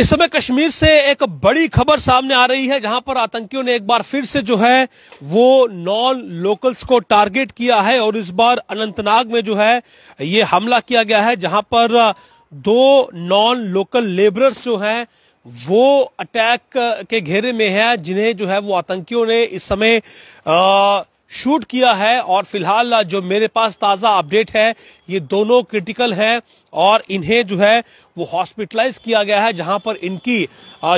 इस समय कश्मीर से एक बड़ी खबर सामने आ रही है जहां पर आतंकियों ने एक बार फिर से जो है वो नॉन लोकल्स को टारगेट किया है और इस बार अनंतनाग में जो है ये हमला किया गया है जहां पर दो नॉन लोकल लेबरर्स जो हैं वो अटैक के घेरे में है जिन्हें जो है वो आतंकियों ने इस समय आ, शूट किया है और फिलहाल जो मेरे पास ताज़ा अपडेट है ये दोनों क्रिटिकल हैं और इन्हें जो है वो हॉस्पिटलाइज किया गया है जहां पर इनकी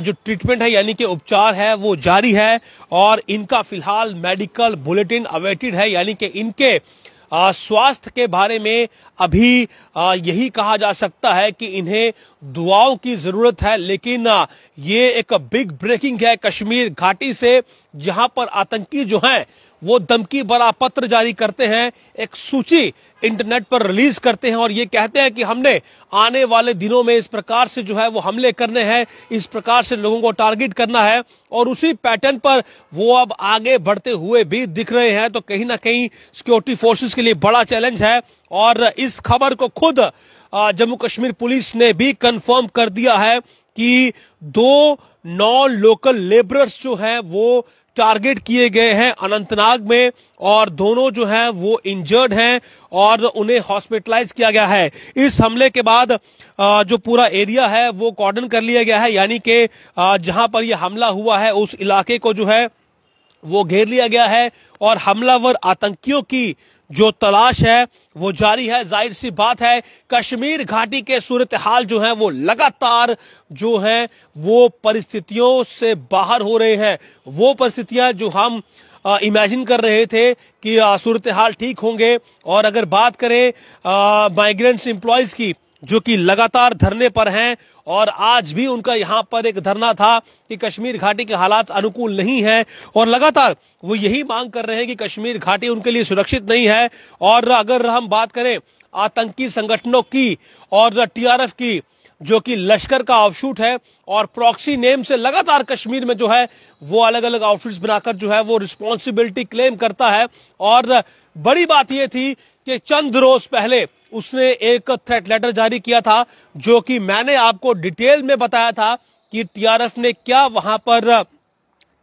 जो ट्रीटमेंट है यानी कि उपचार है वो जारी है और इनका फिलहाल मेडिकल बुलेटिन अवेटेड है यानी कि इनके स्वास्थ्य के बारे में अभी आ, यही कहा जा सकता है कि इन्हें दुआओं की जरूरत है लेकिन ये एक बिग ब्रेकिंग है कश्मीर घाटी से जहां पर आतंकी जो हैं वो धमकी बड़ा पत्र जारी करते हैं एक सूची इंटरनेट पर रिलीज करते हैं और ये कहते हैं कि हमने आने वाले दिनों में इस प्रकार से जो है वो हमले करने हैं इस प्रकार से लोगों को टारगेट करना है और उसी पैटर्न पर वो अब आगे बढ़ते हुए भी दिख रहे हैं तो कहीं ना कहीं सिक्योरिटी फोर्सेस के लिए बड़ा चैलेंज है और इस खबर को खुद जम्मू कश्मीर पुलिस ने भी कन्फर्म कर दिया है कि दो नॉन लोकल लेबरर्स जो हैं वो टारगेट किए गए हैं अनंतनाग में और दोनों जो हैं वो इंजर्ड हैं और उन्हें हॉस्पिटलाइज किया गया है इस हमले के बाद जो पूरा एरिया है वो कॉर्डन कर लिया गया है यानी कि जहां पर यह हमला हुआ है उस इलाके को जो है वो घेर लिया गया है और हमलावर आतंकियों की जो तलाश है वो जारी है जाहिर सी बात है कश्मीर घाटी के सूरत हाल जो है वो लगातार जो है वो परिस्थितियों से बाहर हो रहे हैं वो परिस्थितियां जो हम इमेजिन कर रहे थे कि सूरत हाल ठीक होंगे और अगर बात करें माइग्रेंट्स एम्प्लॉयज़ की जो कि लगातार धरने पर हैं और आज भी उनका यहां पर एक धरना था कि कश्मीर घाटी के हालात अनुकूल नहीं है और लगातार वो यही मांग कर रहे हैं कि कश्मीर घाटी उनके लिए सुरक्षित नहीं है और अगर हम बात करें आतंकी संगठनों की और टीआरएफ की जो कि लश्कर का आउटशूट है और प्रॉक्सी नेम से लगातार कश्मीर में जो है वो अलग अलग आउटफिट्स बनाकर जो है वो रिस्पॉन्सिबिलिटी क्लेम करता है और बड़ी बात यह थी कि चंद रोज पहले उसने एक थ्रेट लेटर जारी किया था जो कि मैंने आपको डिटेल में बताया था कि टीआरएफ ने क्या वहां पर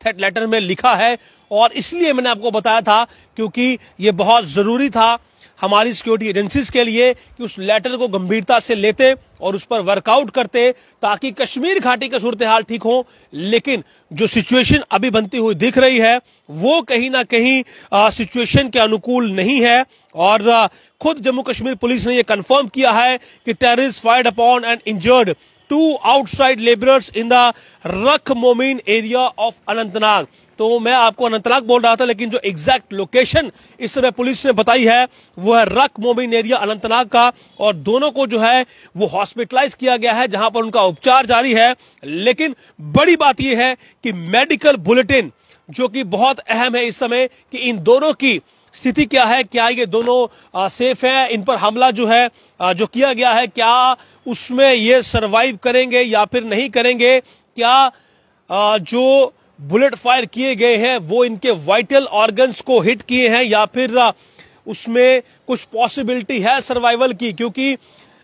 थ्रेट लेटर में लिखा है और इसलिए मैंने आपको बताया था क्योंकि ये बहुत जरूरी था हमारी सिक्योरिटी एजेंसीज के लिए कि उस लेटर को गंभीरता से लेते और उस पर वर्कआउट करते ताकि कश्मीर घाटी का सूरत हाल ठीक हो लेकिन जो सिचुएशन अभी बनती हुई दिख रही है वो कहीं ना कहीं सिचुएशन के अनुकूल नहीं है और खुद जम्मू कश्मीर पुलिस ने यह कंफर्म किया है कि terrorist fired upon and injured two outside labourers in the Rakh Momin area of Anantnag तो मैं आपको अनंतनाग बोल रहा था लेकिन जो एग्जैक्ट लोकेशन इस समय पुलिस ने बताई है वो है रक मोमिन एरिया अनंतनाग का और दोनों को जो है वो हॉस्पिटलाइज किया गया है जहां पर उनका उपचार जारी है लेकिन बड़ी बात यह है कि मेडिकल बुलेटिन जो कि बहुत अहम है इस समय कि इन दोनों की स्थिति क्या है क्या ये दोनों सेफ हैं इन पर हमला जो है जो किया गया है क्या उसमें ये सरवाइव करेंगे या फिर नहीं करेंगे क्या जो बुलेट फायर किए गए हैं वो इनके वाइटल ऑर्गन्स को हिट किए हैं या फिर उसमें कुछ पॉसिबिलिटी है सर्वाइवल की क्योंकि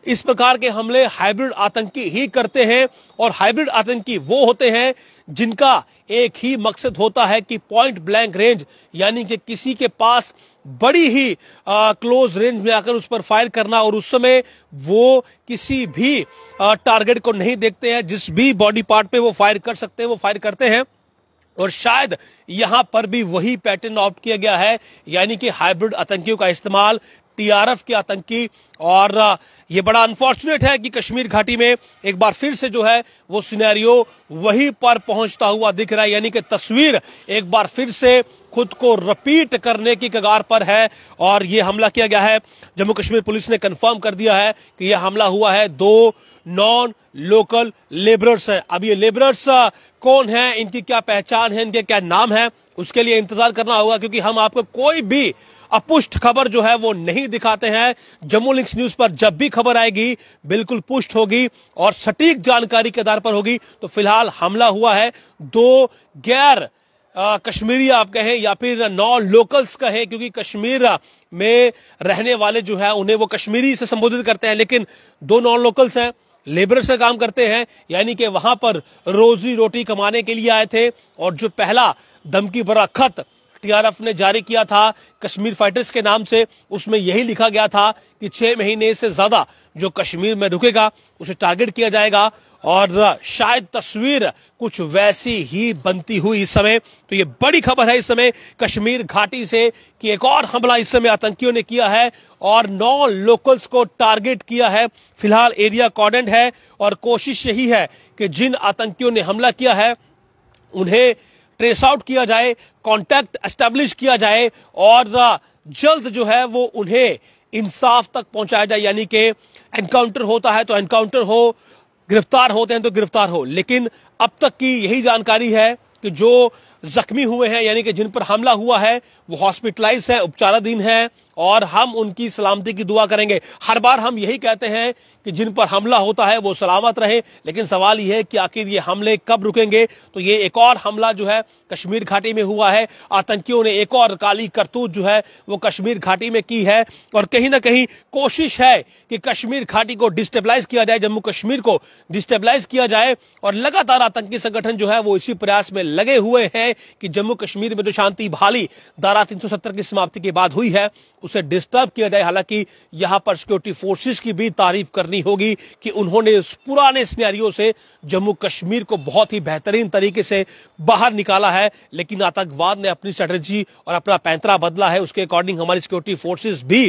इस प्रकार के हमले हाइब्रिड आतंकी ही करते हैं और हाइब्रिड आतंकी वो होते हैं जिनका एक ही मकसद होता है कि पॉइंट ब्लैंक रेंज यानी कि किसी के पास बड़ी ही आ, क्लोज रेंज में आकर उस पर फायर करना और उस समय वो किसी भी टारगेट को नहीं देखते हैं जिस भी बॉडी पार्ट पे वो फायर कर सकते हैं वो फायर करते हैं और शायद यहां पर भी वही पैटर्न ऑप्ट किया गया है यानी कि हाइब्रिड आतंकियों का इस्तेमाल टीआरएफ के आतंकी और ये बड़ा अनफॉर्चुनेट है कि कश्मीर घाटी में एक बार फिर से जो है वो सिनेरियो वहीं पर पहुंचता हुआ दिख रहा है यानी कि तस्वीर एक बार फिर से खुद को रिपीट करने की कगार पर है और ये हमला किया गया है जम्मू कश्मीर पुलिस ने कंफर्म कर दिया है कि यह हमला हुआ है दो नॉन लोकल लेबरर्स हैं अब ये लेबरर्स कौन हैं इनकी क्या पहचान है इनके क्या नाम है उसके लिए इंतजार करना होगा क्योंकि हम आपको कोई भी अपुष्ट खबर जो है वो नहीं दिखाते हैं जम्मू लिंक्स न्यूज पर जब भी खबर आएगी बिल्कुल पुष्ट होगी और सटीक जानकारी के आधार पर होगी तो फिलहाल हमला हुआ है दो गैर आ, कश्मीरी आप कहें या फिर नॉन लोकल्स कहें क्योंकि कश्मीर में रहने वाले जो है उन्हें वो कश्मीरी से संबोधित करते हैं लेकिन दो नॉन लोकल्स हैं लेबर से काम करते हैं यानी कि वहां पर रोजी रोटी कमाने के लिए आए थे और जो पहला धमकी भरा खत टीआरएफ ने जारी किया था कश्मीर फाइटर्स के नाम से उसमें यही लिखा गया था कि छह महीने से ज्यादा जो कश्मीर में रुकेगा उसे टारगेट किया जाएगा और शायद तस्वीर कुछ वैसी ही बनती हुई इस समय तो ये बड़ी खबर है इस समय कश्मीर घाटी से कि एक और हमला इस समय आतंकियों ने किया है और नौ लोकल्स को टारगेट किया है फिलहाल एरिया कॉर्डेंट है और कोशिश यही है कि जिन आतंकियों ने हमला किया है उन्हें ट्रेस आउट किया जाए कॉन्टैक्ट एस्टेब्लिश किया जाए और जल्द जो है वो उन्हें इंसाफ तक पहुंचाया जाए यानी कि एनकाउंटर होता है तो एनकाउंटर हो गिरफ्तार होते हैं तो गिरफ्तार हो लेकिन अब तक की यही जानकारी है कि जो जख्मी हुए हैं यानी कि जिन पर हमला हुआ है वो हॉस्पिटलाइज है उपचाराधीन है और हम उनकी सलामती की दुआ करेंगे हर बार हम यही कहते हैं कि जिन पर हमला होता है वो सलामत रहे लेकिन सवाल यह है कि आखिर ये हमले कब रुकेंगे तो ये एक और हमला जो है कश्मीर घाटी में हुआ है आतंकियों ने एक और काली करतूत जो है वो कश्मीर घाटी में की है और कहीं ना कहीं कोशिश है कि कश्मीर घाटी को डिस्टेबलाइज किया जाए जम्मू कश्मीर को डिस्टेबलाइज किया जाए और लगातार आतंकी संगठन जो है वो इसी प्रयास में लगे हुए हैं है कि जम्मू कश्मीर में जो शांति बहाली धारा 370 की समाप्ति के बाद हुई है उसे डिस्टर्ब किया जाए हालांकि यहां पर सिक्योरिटी फोर्सेस की भी तारीफ करनी होगी कि उन्होंने उस पुराने स्नैरियो से जम्मू कश्मीर को बहुत ही बेहतरीन तरीके से बाहर निकाला है लेकिन आतंकवाद ने अपनी स्ट्रेटेजी और अपना पैंतरा बदला है उसके अकॉर्डिंग हमारी सिक्योरिटी फोर्सेज भी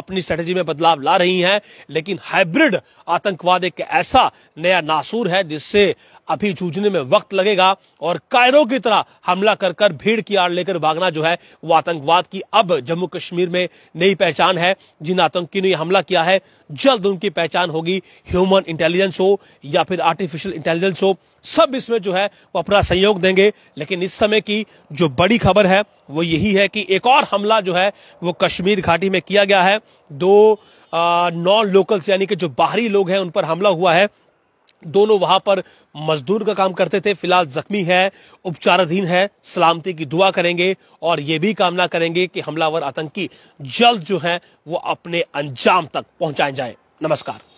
अपनी स्ट्रेटेजी में बदलाव ला रही हैं लेकिन हाइब्रिड आतंकवाद एक ऐसा नया नासूर है जिससे अभी जूझने में वक्त लगेगा और कायरों की तरह हमला कर कर भीड़ की आड़ लेकर भागना जो है वो आतंकवाद की अब जम्मू कश्मीर में नई पहचान है जिन आतंकियों ने हमला किया है जल्द उनकी पहचान होगी ह्यूमन इंटेलिजेंस हो या फिर आर्टिफिशियल इंटेलिजेंस हो सब इसमें जो है वो अपना सहयोग देंगे लेकिन इस समय की जो बड़ी खबर है वो यही है कि एक और हमला जो है वो कश्मीर घाटी में किया गया है दो नॉन लोकल्स यानी कि जो बाहरी लोग हैं उन पर हमला हुआ है दोनों वहां पर मजदूर का काम करते थे फिलहाल जख्मी है उपचाराधीन है सलामती की दुआ करेंगे और ये भी कामना करेंगे कि हमलावर आतंकी जल्द जो है वो अपने अंजाम तक पहुंचाए जाए नमस्कार